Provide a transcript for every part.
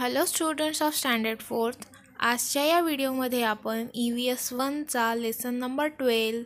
Hello students of standard fourth आजच्या या व्हिडिओमध्ये आपण ई व्ही एस वनचा लेसन नंबर ट्वेल्व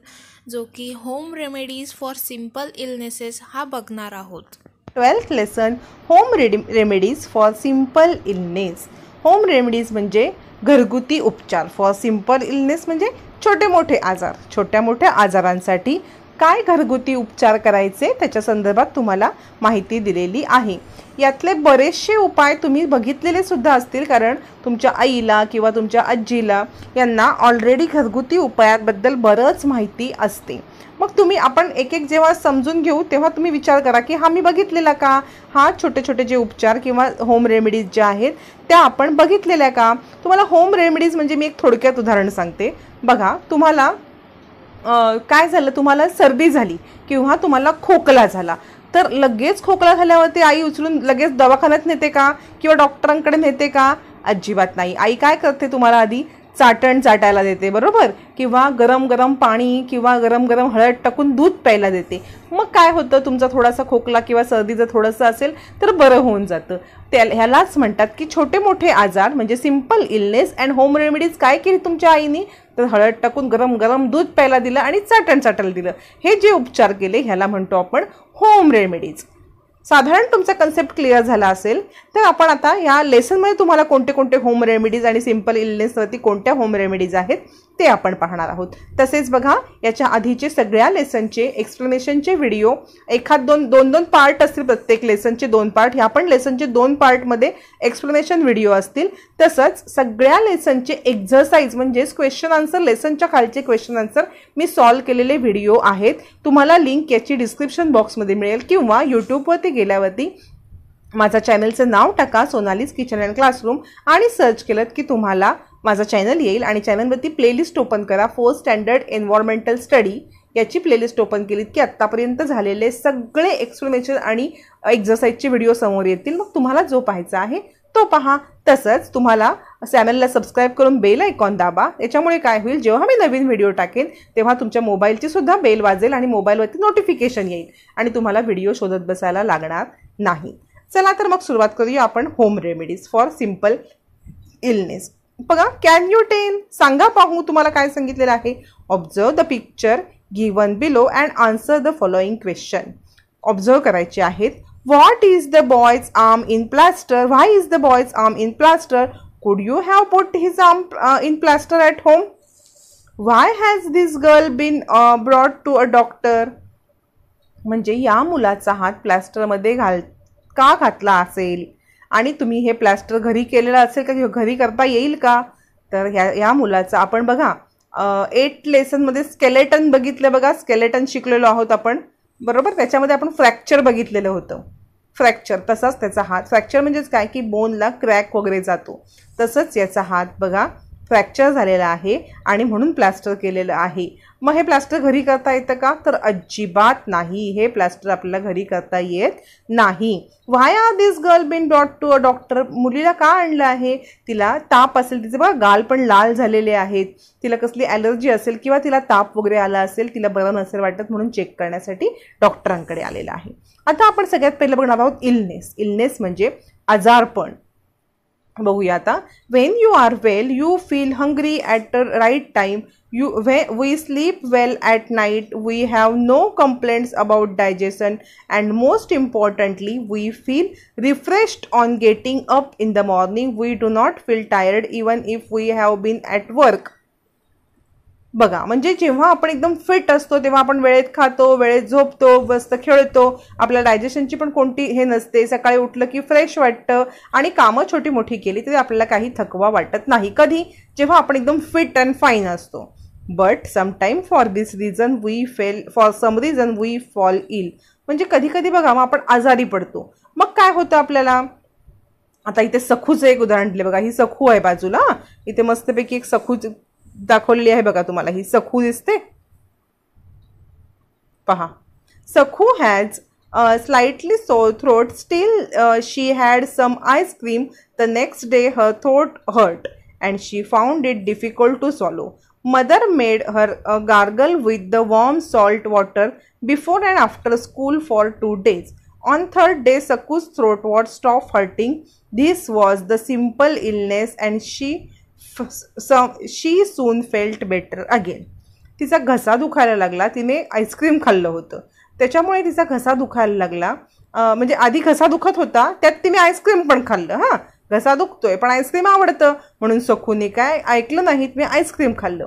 जो की home remedies for simple illnesses हा बघणार आहोत twelfth lesson home ready remedies for simple illness home remedies म्हणजे घरगुती उपचार फॉर सिम्पल इलनेस म्हणजे छोटे मोठे आजार छोट्या मोठ्या आजारांसाठी काय घरगुती उपचार करायचे त्याच्या संदर्भात तुम्हाला माहिती दिलेली आहे यातले बरेचसे उपाय तुम्ही बघितलेले सुद्धा असतील कारण तुमच्या आईला किंवा तुमच्या आजीला यांना ऑलरेडी घरगुती उपायांबद्दल बरंच माहिती असते मग तुम्ही आपण एक एक जेव्हा समजून घेऊ तेव्हा तुम्ही विचार करा की हा मी बघितलेला का हा छोटे छोटे जे उपचार किंवा होम रेमेडीज ज्या आहेत त्या आपण बघितलेल्या का तुम्हाला होम रेमेडीज म्हणजे मी एक थोडक्यात उदाहरण सांगते बघा तुम्हाला काय झालं तुम्हाला सर्दी झाली किंवा तुम्हाला खोकला झाला तर लगेच खोकला झाल्यावरती आई उचलून लगेच दवाखान्यात नेते का किंवा डॉक्टरांकडे नेते का अजिबात नाही आई काय करते तुम्हाला आधी चाटण चाटायला देते बरोबर किंवा गरम गरम पाणी किंवा गरम गरम हळद टाकून दूध प्यायला देते मग काय होतं तुमचा थोडासा खोकला किंवा सर्दी जर थोडंसं असेल तर बरं होऊन जातं त्या ह्यालाच म्हणतात की छोटे मोठे आजार म्हणजे simple illness and home remedies काय केली तुमच्या आईने तर हळद टाकून गरम गरम दूध प्यायला दिलं आणि चाटण चाटायला दिलं हे जे उपचार केले ह्याला म्हणतो आपण होम रेमेडीज साधारण तुमचा कन्सेप्ट क्लिअर झाला असेल तर आपण आता या लेसनमध्ये तुम्हाला कोणते कोणते होम रेमेडीज आणि सिम्पल इलनेसवरती कोणत्या होम रेमेडीज आहेत ते आपण पाहणार आहोत तसेच बघा याच्या आधीचे सगळ्या लेसनचे एक्सप्लेनेशनचे व्हिडिओ एखाद दोन दोन दोन पार्ट असतील प्रत्येक लेसनचे दोन पार्ट ह्या पण लेसनचे दोन पार्टमध्ये एक्सप्लेनेशन व्हिडिओ असतील तसंच सगळ्या लेसनचे एक्झरसाईज म्हणजेच क्वेश्चन आन्सर लेसनच्या खालचे क्वेश्चन आन्सर मी सॉल्व केलेले व्हिडिओ आहेत तुम्हाला लिंक याची डिस्क्रिप्शन बॉक्समध्ये मिळेल किंवा यूट्यूबवरती गेल्यावरती माझा चॅनलचं नाव टाका सोनालीज किचन अँड क्लासरूम आणि सर्च केलं की तुम्हाला माझा चॅनल येईल आणि चॅनलवरती प्लेलिस्ट ओपन करा फोर्थ स्टँडर्ड एन्व्हायरमेंटल स्टडी याची प्लेलिस्ट ओपन केलीत की आत्तापर्यंत झालेले सगळे एक्सप्लेनेशन आणि एक्झरसाईजचे व्हिडिओ समोर येतील मग तुम्हाला जो पाहायचा आहे तो पहा तसंच तुम्हाला चॅनलला सबस्क्राईब करून बेल ऐकॉन दाबा याच्यामुळे काय होईल जेव्हा मी नवीन व्हिडिओ टाकेन तेव्हा तुमच्या मोबाईलची सुद्धा बेल वाजेल आणि मोबाईलवरती नोटिफिकेशन येईल आणि तुम्हाला व्हिडिओ शोधत बसायला लागणार नाही चला तर मग सुरुवात करूया आपण home remedies for simple illness बघा कॅन यू टेन सांगा पाहू तुम्हाला काय सांगितलेलं आहे observe the picture given below and answer the following question observe करायचे आहेत what is the boy's arm in plaster why is the boy's arm in plaster could you have put his arm in plaster at home why has this girl been brought to a doctor म्हणजे या मुलाचा हात प्लॅस्टरमध्ये घाल का घातला असेल आणि तुम्ही हे प्लॅस्टर घरी केलेलं असेल का घरी करता येईल का तर ह्या ह्या मुलाचं आपण बघा एट लेसनमध्ये स्केलेटन बघितलं बघा स्केलेटन शिकलेलो आहोत आपण बरोबर त्याच्यामध्ये आपण फ्रॅक्चर बघितलेलं होतं फ्रॅक्चर तसाच त्याचा हात फ्रॅक्चर म्हणजेच काय की बोनला क्रॅक वगैरे जातो तसंच याचा हात बघा फ्रॅक्चर झालेला आहे आणि म्हणून प्लॅस्टर केलेलं आहे मग हे प्लास्टर घरी करता येतं का तर अजिबात नाही हे प्लॅस्टर आपल्याला घरी करता येत नाही why are this girl been dot to a doctor मुलीला का आणलं आहे तिला ताप असेल तिचे बघा गाल पण लाल झालेले आहेत तिला कसली ॲलर्जी असेल किंवा तिला ताप वगैरे आला असेल तिला बरं नसेल वाटत म्हणून चेक करण्यासाठी डॉक्टरांकडे आलेला आहे आता आपण सगळ्यात पहिलं बघणार आहोत इलनेस इलनेस म्हणजे आजारपण बघूया आता when you are well you feel hungry at the right time you way we sleep well at night we have no complaints about digestion and most importantly we feel refreshed on getting up in the morning we do not feel tired even if we have been at work बघा म्हणजे जेव्हा आपण एकदम fit असतो तेव्हा आपण वेळेत खातो वेळेत झोपतो मस्त खेळतो आपल्या डायजेशनची पण कोणती हे नसते सकाळी उठलं की फ्रेश वाटतं आणि कामं छोटी मोठी केली तरी आपल्याला काही थकवा वाटत नाही कधी जेव्हा आपण एकदम फिट अँड फाईन असतो but sometime for this reason we fail for some reason we fall ill म्हणजे कधी कधी बघा मग आपण आजारी पडतो मग काय होतं आपल्याला आता इथे सखूचं एक उदाहरण दिलं बघा ही सखू आहे बाजूला इथे मस्तपैकी एक सखू दाखवलेली आहे बघा तुम्हाला ही सखू दिसते पहा Sakhu has slightly sore throat still she had some ice cream the next day her throat hurt and she found it difficult to swallow mother made her gargle with the warm salt water before and after school for two days on third day Sakhu's throat what stop hurting this was the simple illness and she she soon felt better again तिचा घसा दुखायला लागला तिने ice cream खाल्लं होतं त्याच्यामुळे तिचा घसा दुखायला लागला म्हणजे आधी घसा दुखत होता त्यात तिने आईस्क्रीम पण खाल्लं हां घसा दुखतोय पण आईस्क्रीम आवडतं म्हणून सखूने काय ऐकलं नाही मी आईस्क्रीम खाल्लं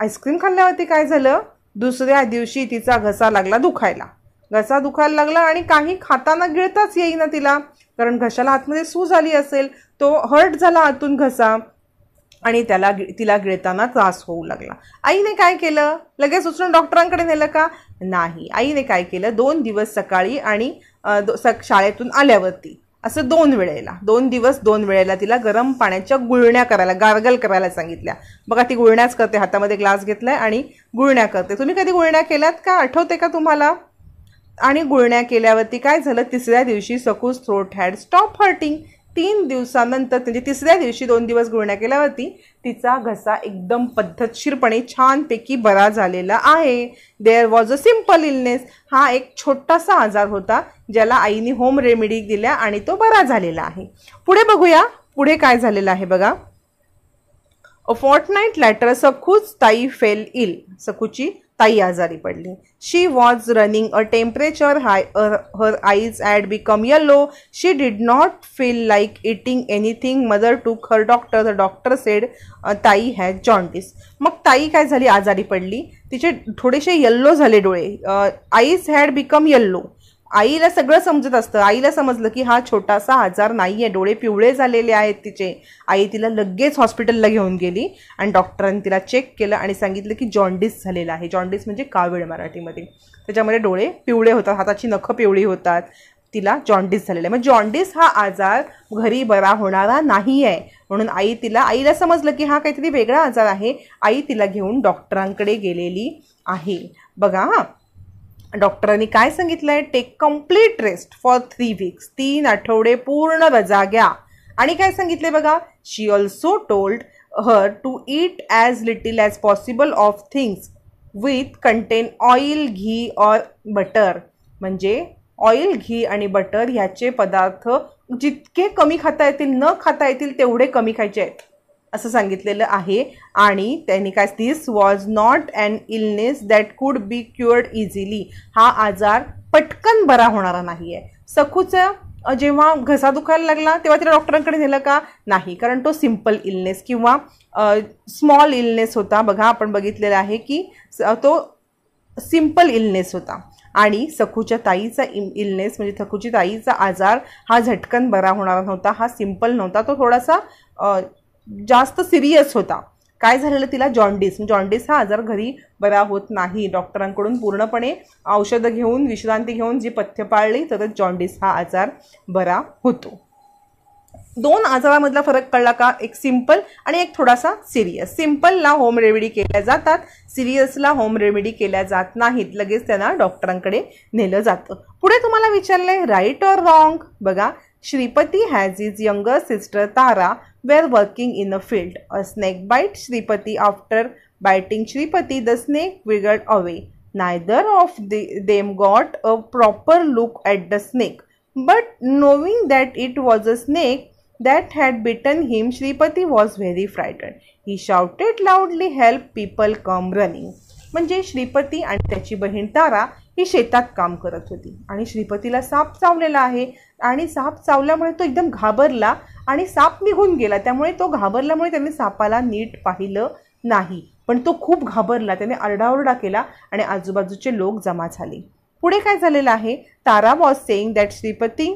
आईस्क्रीम खाल्ल्यावरती काय झालं दुसऱ्या दिवशी तिचा घसा लागला दुखायला घसा दुखायला लागला आणि काही खाताना गिळताच येईना तिला कारण घशाला आतमध्ये सूज आली असेल तो हर्ट झाला आतून घसा आणि त्याला तिला गिळताना त्रास होऊ लागला आईने काय केलं लगेच उचलून डॉक्टरांकडे नेलं का नाही आईने काय केलं दोन दिवस सकाळी आणि शाळेतून आल्यावरती असं दोन वेळेला दोन दिवस दोन वेळेला तिला गरम पाण्याच्या गुळण्या करायला गार्गल करायला सांगितल्या बघा ती गुळण्याच करते हातामध्ये ग्लास घेतलाय आणि गुळण्या करते तुम्ही कधी गुळण्या केल्यात का आठवते का तुम्हाला आणि गुळण्या केल्यावरती काय झालं तिसऱ्या दिवशी Sakhu's throat had stop hurting तीन दिवसानंतर म्हणजे तिसऱ्या दिवशी दोन दिवस गुळण्या केल्यावरती तिचा घसा एकदम पद्धतशीरपणे छानपैकी बरा झालेला आहे there was a simple illness हा एक छोटासा आजार होता ज्याला आईने होम रेमेडी दिल्या आणि तो बरा झालेला आहे पुढे बघूया पुढे काय झालेलं आहे बघा अ फॉर्टनाईट लॅटर सखूच ताई फेल इल सखूची ताई आजारी पडली she was running a temperature high her eyes had become yellow she did not feel like eating anything mother took her doctor the doctor said Tai has jaundice मग ताई काय झाली आजारी पडली तिचे थोडेसे यल्लो झाले डोळे आईज हॅड बिकम यल्लो आईला सगळं समजत असतं आईला समजलं की हा छोटासा आजार नाही आहे डोळे पिवळे झालेले आहेत तिचे आई तिला लगेच हॉस्पिटलला घेऊन गेली आणि डॉक्टरांनी तिला चेक केलं आणि सांगितलं की जॉन्डिस झालेला आहे जॉन्डिस म्हणजे कावीळ मराठीमध्ये त्याच्यामध्ये डोळे पिवळे होतात हाताची नखं पिवळी होतात तिला जॉन्डिस झालेला आहे मग जॉन्डिस हा आजार घरी बरा होणारा नाही आहे म्हणून आई तिला आईला समजलं की हा काहीतरी वेगळा आजार आहे आई तिला घेऊन डॉक्टरांकडे गेलेली आहे बघा हां डॉक्टरांनी काय सांगितलंय take complete rest for three weeks तीन आठवडे पूर्ण रजा घ्या आणि काय सांगितले बघा she also told her to eat as little as possible of things with contain oil ghee or butter म्हणजे ऑइल घी आणि बटर ह्याचे पदार्थ जितके कमी खाता येतील न खाता येतील तेवढे कमी खायचे आहेत असं सांगितलेलं आहे आणि त्यांनी काय this was not and illness that could be क्युअर्ड easily हा आजार पटकन बरा होणारा नाही आहे सखूचं जेव्हा घसा दुखायला लागला तेव्हा तिला डॉक्टरांकडे नेलं का नाही कारण तो सिम्पल इलनेस किंवा स्मॉल इलनेस होता बघा आपण बघितलेला आहे की तो सिम्पल इलनेस होता आणि सखूच्या ताईचा इम इलनेस म्हणजे सखूची ताईचा आजार हा झटकन बरा होणारा नव्हता हा सिम्पल नव्हता तो थोडासा जास्त सिरियस होता काय झालेलं तिला जॉन्डिस जॉन्डिस हा आजार घरी बरा होत नाही डॉक्टरांकडून पूर्णपणे औषधं घेऊन विश्रांती घेऊन जी पथ्य पाळली तरच जॉन्डिस हा आजार बरा होतो दोन आजारामधला फरक कळला का एक सिंपल आणि एक थोडासा सिरियस सिम्पलला होम रेमेडी केल्या जातात सिरियसला होम रेमेडी केल्या जात नाहीत लगेच त्यांना डॉक्टरांकडे नेलं जातं पुढे तुम्हाला विचारलंय राईट ऑर रॉंग बघा Shripati has his younger sister Tara were working in a field. A snake bit Shripati After biting Shripati, the snake wriggled away. Neither of the, them got a proper look at the snake. But knowing that it was a snake that had bitten him, Shripati was very frightened. He shouted loudly, help people come running. म्हणजे श्रीपती आणि त्याची बहीण तारा ही शेतात काम करत होती आणि श्रीपतीला साप चावलेला आहे आणि साप चावल्यामुळे तो एकदम घाबरला आणि साप निघून गेला त्यामुळे तो घाबरल्यामुळे त्याने सापाला नीट पाहिलं नाही पण तो खूप घाबरला त्याने अरडाओरडा केला आणि आजूबाजूचे लोक जमा झाले पुढे काय झालेलं आहे Tara was saying that Shripati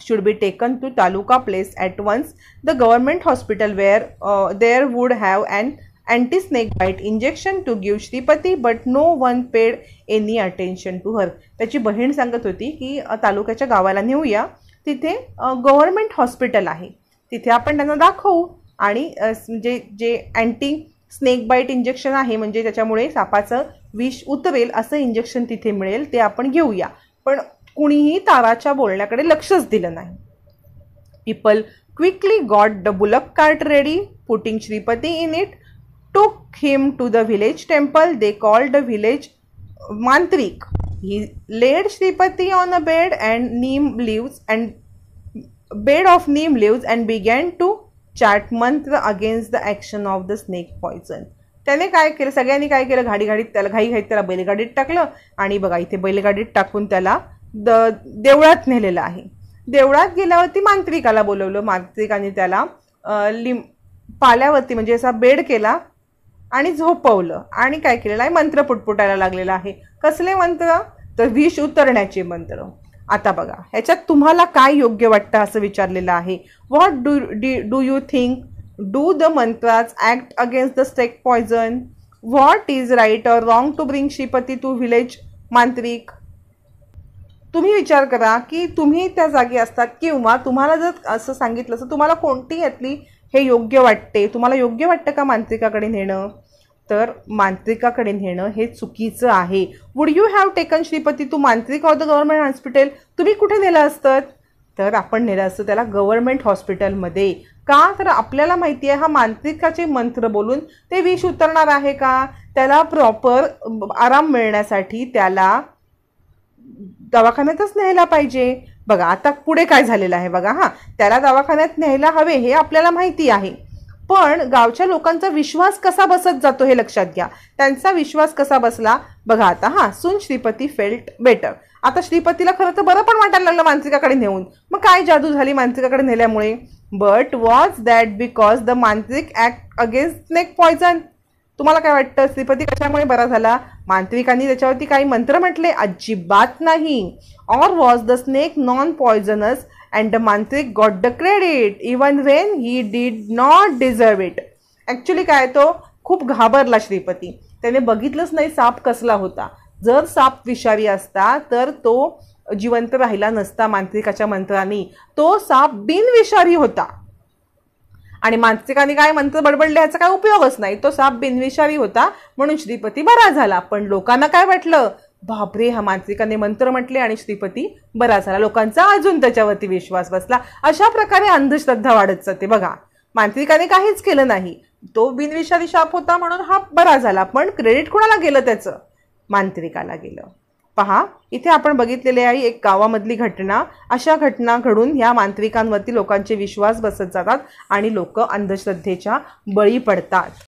should be taken to taluka place at once the government hospital where there would have and snake bite injection to give Shripati but no one paid any attention to her त्याची बहीण सांगत होती की तालुक्याच्या गावाला नेऊया तिथे government hospital आहे तिथे आपण त्यांना दाखवू आणि म्हणजे जे अँटी स्नेक बाईट इंजेक्शन आहे म्हणजे त्याच्यामुळे सापाचं विष उतरेल असं इंजेक्शन तिथे मिळेल ते आपण घेऊया पण कुणीही ताराच्या बोलण्याकडे लक्षच दिलं नाही people quickly got the bullock cart ready putting Shripati in it took him to the village temple they call the village mantrik He laid Shripati on a bed and neem leaves and bed of neem leaves and began to chant mantra against the action of the snake poison. त्याने काय केलं सगळ्यांनी काय केलं घाडीघाडीत त्याला घाईघाईत त्याला बैलगाडीत टाकलं आणि बघा इथे बैलगाडीत टाकून त्याला द देवळात नेलेलं आहे देवळात गेल्यावरती मांत्रिकाला बोलवलं मांत्रिकाने त्याला लिम पाल्यावरती म्हणजे असा बेड केला आणि झोपवलं आणि काय केलेलं आहे मंत्र पुटपुटायला लागलेला आहे कसले मंत्र तर विष उतरण्याचे मंत्र आता बघा ह्याच्यात तुम्हाला काय योग्य वाटतं असं विचारलेलं आहे what do the do you think do the mantras act against the snake poison what is right or wrong to bring Shripati to village mantrik तुम्ही विचार करा की तुम्ही त्या जागी असतात किंवा तुम्हाला जर असं सांगितलं तर तुम्हाला कोणती यातली हे योग्य वाटते तुम्हाला योग्य वाटतं का मांत्रिकाकडे नेणं तर मांत्रिकाकडे नेणं हे चुकीचं आहे would you have taken Shripati to mantrik of the government hospital तुम्ही कुठे नेलं असतं तर आपण नेलं असतं त्याला गव्हर्नमेंट हॉस्पिटलमध्ये का तर आपल्याला माहिती आहे हा मांत्रिकाचे मंत्र बोलून ते विष उतरणार आहे का त्याला प्रॉपर आराम मिळण्यासाठी त्याला दवाखान्यातच न्यायला पाहिजे बघा आता पुढे काय झालेलं आहे बघा हां त्याला दवाखान्यात न्यायला हवे हे आपल्याला माहिती आहे पण गावच्या लोकांचा विश्वास कसा बसत जातो हे लक्षात घ्या त्यांचा विश्वास कसा बसला बघा आता हां सुन श्रीपती फेल्ट बेटर आता श्रीपतीला खरं तर बरं पण वाटायला लागलं मानसिकाकडे नेऊन मग काय जादू झाली मानसिकाकडे नेल्यामुळे but was that because the mantrik act against snake poison तुम्हाला काय वाटतं श्रीपती कशामुळे बरा झाला मांत्रिकांनी त्याच्यावरती काही मंत्र म्हटले अजिबात नाही or was the snake non poisonous and the Mantrik got the credit even when he did not deserve it. Actually काय तो खूप घाबरला श्रीपती त्याने बघितलंच नाही साप कसला होता जर साप विषारी असता तर तो जिवंत राहिला नसता मांत्रिकाच्या मंत्राने तो साप बिनविषारी होता आणि मांत्रिकाने काय मंत्र बडबडले ह्याचा काय उपयोगच नाही तो साप बिनविषारी होता म्हणून श्रीपती बरा झाला पण लोकांना काय वाटलं बापरे हा मांत्रिकाने मंत्र म्हटले आणि श्रीपती बरा झाला लोकांचा अजून त्याच्यावरती विश्वास बसला अशा प्रकारे अंधश्रद्धा वाढत जाते बघा मांत्रिकाने काहीच केलं नाही तो बिनविषारी शाप होता म्हणून हा बरा झाला पण क्रेडिट कुणाला गेलं त्याचं मांत्रिकाला गेलं पहा इथे आपण बघितलेले आहे एक गावामधली घटना अशा घटना घडून या मांत्रिकांवरती लोकांचे विश्वास बसत जातात आणि लोक अंधश्रद्धेच्या बळी पडतात